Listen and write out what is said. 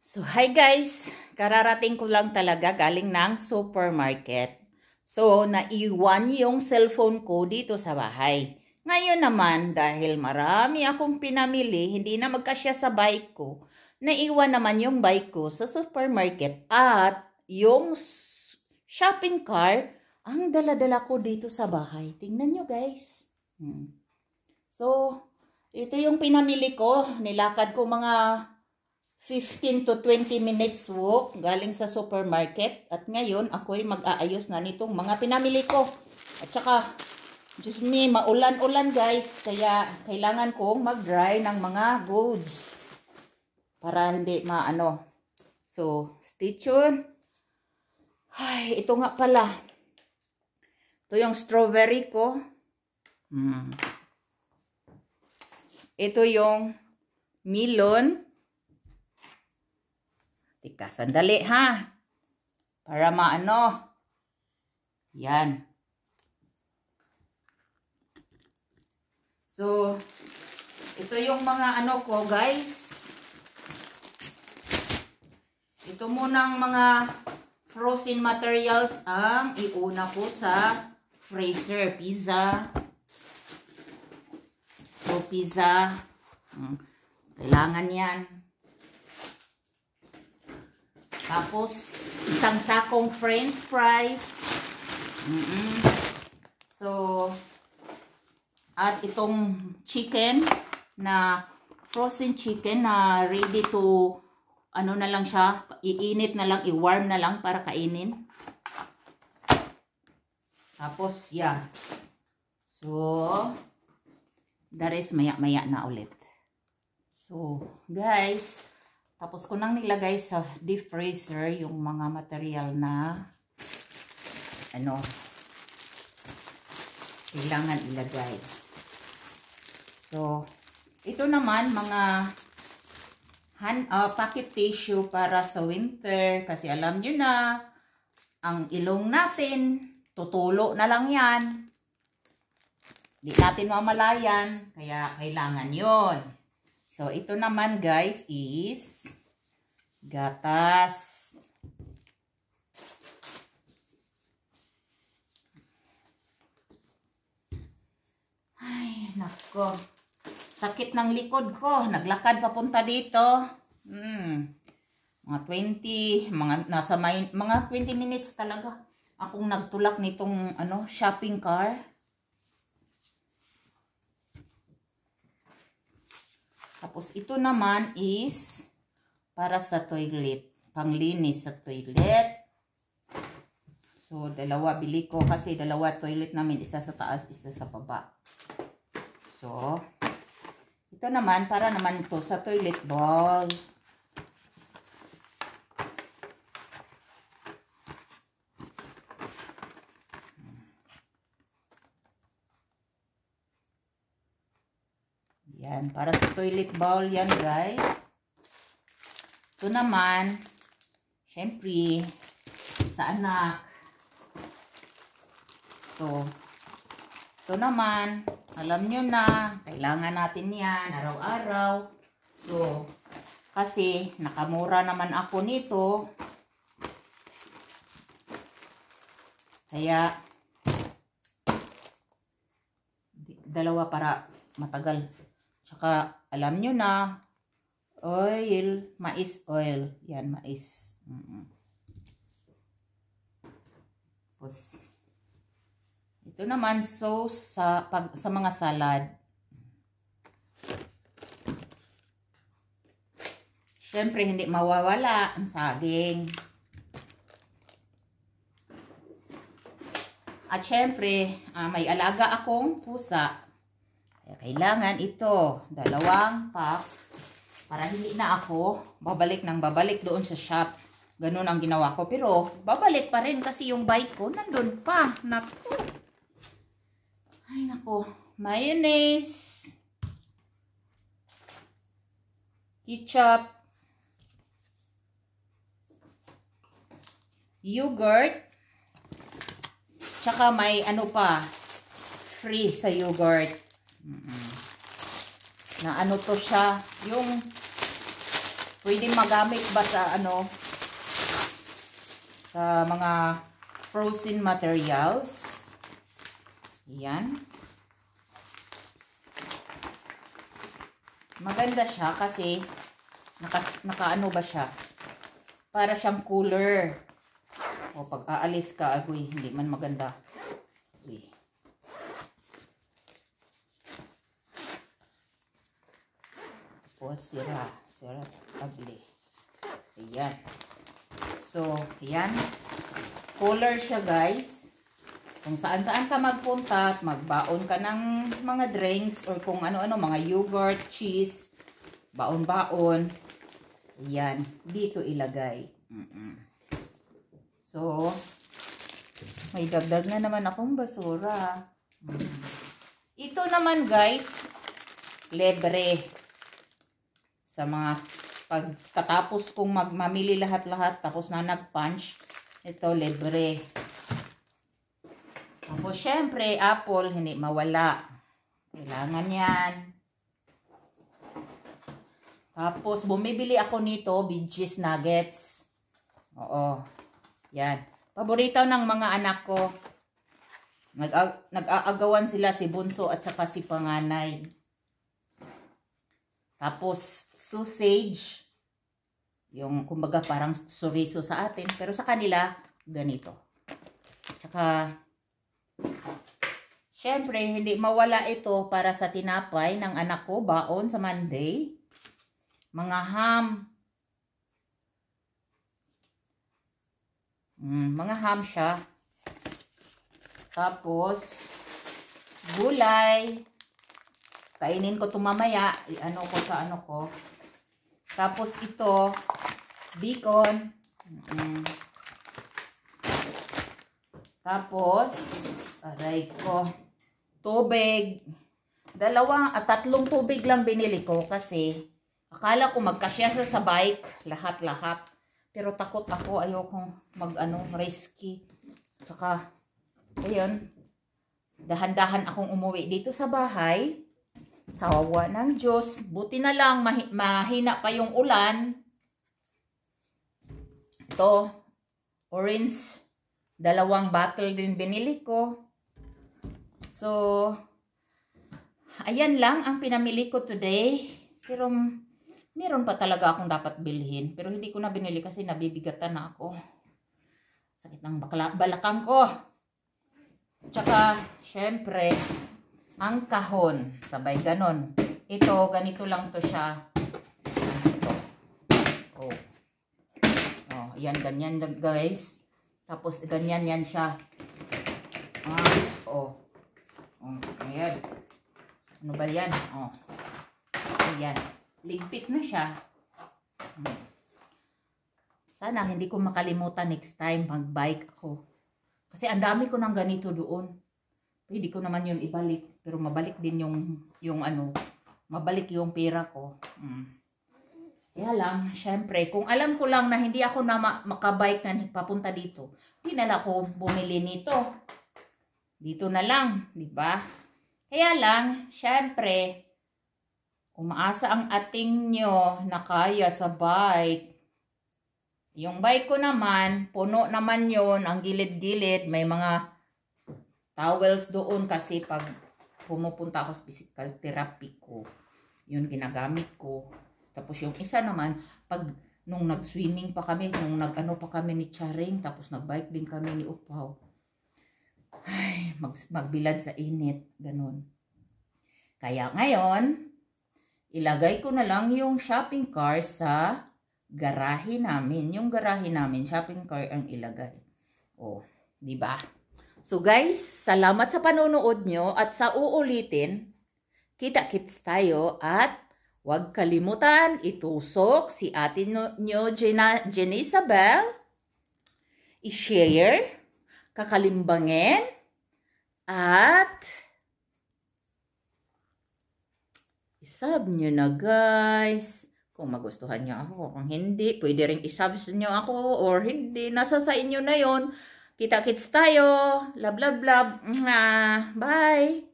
So, hi guys! Kararating ko lang talaga galing ng supermarket. So, naiwan yung cellphone ko dito sa bahay. Ngayon naman, dahil marami akong pinamili, hindi na magkasya sa bike ko, naiwan naman yung bike ko sa supermarket at yung shopping car ang daladala ko dito sa bahay. Tingnan nyo guys. Hmm. So, ito yung pinamili ko. Nilakad ko mga 15 to 20 minutes walk galing sa supermarket. At ngayon, ako'y mag-aayos na nitong mga pinamili ko. At saka, Diyos me, maulan-ulan guys. Kaya, kailangan kong mag-dry ng mga goods. Para hindi maano. So, stay tuned. Ay, ito nga pala. Ito yung strawberry ko. Hmm. Ito yung melon. Tika, sandali ha. Para maano. Yan. So, ito yung mga ano ko guys. Ito muna munang mga frozen materials ang iuna ko sa freezer. Pizza. So, pizza. Hmm. Kailangan yan. Tapos, isang sakong french fries. Mm -mm. So, at itong chicken na frozen chicken na ready to ano na lang siya, iinit na lang, i-warm na lang para kainin. Tapos, yeah. So, that is maya-maya na ulit. So, guys, tapos ko nang nilagay sa deep freezer yung mga material na ano kailangan ilagay. So, ito naman mga hand, uh, pocket tissue para sa winter kasi alam nyo na ang ilong natin tutulo na lang yan. Hindi natin mamalayan kaya kailangan yon So, ito naman guys is gatas, Ay, nako. Sakit ng likod ko. Naglakad papunta dito. mm. Mga 20, mga nasa may, mga 20 minutes talaga akong nagtulak nitong ano, shopping car. Tapos ito naman is para sa toilet. Panglinis sa toilet. So, dalawa bili ko kasi dalawa toilet namin. Isa sa taas, isa sa baba. So, ito naman, para naman ito sa toilet bowl. Yan, para sa toilet bowl yan guys. Ito naman, syempre, sa anak. Ito. Ito naman, alam nyo na, kailangan natin yan, araw-araw. So, kasi nakamura naman ako nito. Kaya, dalawa para matagal. Tsaka, alam nyo na, oil, mais oil. Yan, mais. Mm -mm. Tapos, ito naman sauce sa, pag, sa mga salad. Siyempre, hindi mawawala ang saging. At syempre, uh, ah, may alaga akong pusa. Kaya kailangan ito, dalawang pack para hindi na ako babalik ng babalik doon sa shop. Ganun ang ginawa ko. Pero, babalik pa rin kasi yung bike ko nandun pa. Naku. Ay, naku. Mayonnaise. Ketchup. Yogurt. Tsaka may ano pa. Free sa yogurt. Mm -mm na ano to siya, yung pwede magamit ba sa ano, sa mga frozen materials. Yan. Maganda siya kasi naka, naka ano ba siya? Para siyang cooler. O pag aalis ka, uy, hindi man maganda. Uy. o sira. Sira, tabli. Ayan. So, ayan. Cooler siya, guys. Kung saan-saan ka magpunta at magbaon ka ng mga drinks or kung ano-ano, mga yogurt, cheese, baon-baon. Ayan. Dito ilagay. Mm -mm. So, may dagdag na naman akong basura. Mm. Ito naman, guys, lebre sa mga pagkatapos kong magmamili lahat-lahat tapos na nag-punch ito libre tapos syempre apple hindi mawala kailangan yan tapos bumibili ako nito veggies nuggets oo yan paborito ng mga anak ko nag-aagawan sila si Bunso at saka si Panganay tapos, sausage. Yung, kumbaga, parang sorizo sa atin. Pero sa kanila, ganito. Tsaka, syempre, hindi mawala ito para sa tinapay ng anak ko, baon sa Monday. Mga ham. Mm, mga ham siya. Tapos, gulay. Kainin ko ito mamaya. Ano ko sa ano ko. Tapos ito, bacon. Mm Tapos, aray ko, tubig. dalawang at ah, tatlong tubig lang binili ko kasi akala ko magkasya sa, sa bike, lahat-lahat. Pero takot ako, ayokong mag-ano, risky. saka ayun, dahan-dahan akong umuwi dito sa bahay. Sawa ng Diyos. Buti na lang, mahina pa yung ulan. Ito, orange. Dalawang bottle din binili ko. So, ayan lang ang pinamili ko today. Pero, meron pa talaga akong dapat bilhin. Pero hindi ko na binili kasi nabibigatan na ako. Sakit ng bakla balakang ko. Tsaka, syempre, ang kahon. Sabay ganon. Ito, ganito lang to siya. Ito. Oh. Oh, yan, ganyan guys. Tapos, ganyan yan siya. Ah, oh. Oh, ayan. Ano ba yan? Oh. Ayan. Ligpit na siya. Hmm. Sana hindi ko makalimutan next time pag-bike ako. Kasi ang dami ko ng ganito doon pwede ko naman yun ibalik. Pero mabalik din yung, yung ano, mabalik yung pera ko. Hmm. Kaya lang, syempre, kung alam ko lang na hindi ako na makabike na papunta dito, hindi na bumili nito. Dito na lang, di ba? Kaya lang, syempre, umaasa ang ating nyo na kaya sa bike. Yung bike ko naman, puno naman yon ang gilid-gilid, may mga towels doon kasi pag pumupunta ako sa physical therapy ko, yun ginagamit ko. Tapos yung isa naman, pag nung nag-swimming pa kami, nung nag-ano pa kami ni Charing, tapos nag-bike din kami ni Upaw. Ay, mag, magbilad sa init, ganun. Kaya ngayon, ilagay ko na lang yung shopping car sa garahe namin. Yung garahe namin, shopping car ang ilagay. Oh, di ba? So guys, salamat sa panonood nyo at sa uulitin, kita-kits tayo at huwag kalimutan itusok si atin nyo Jen Isabel, i-share, kakalimbangin, at isab nyo na guys. Kung magustuhan nyo ako, kung hindi, pwede rin isab nyo ako or hindi, nasa sa inyo na yon Kita-kits tayo. Love, love, love. Bye!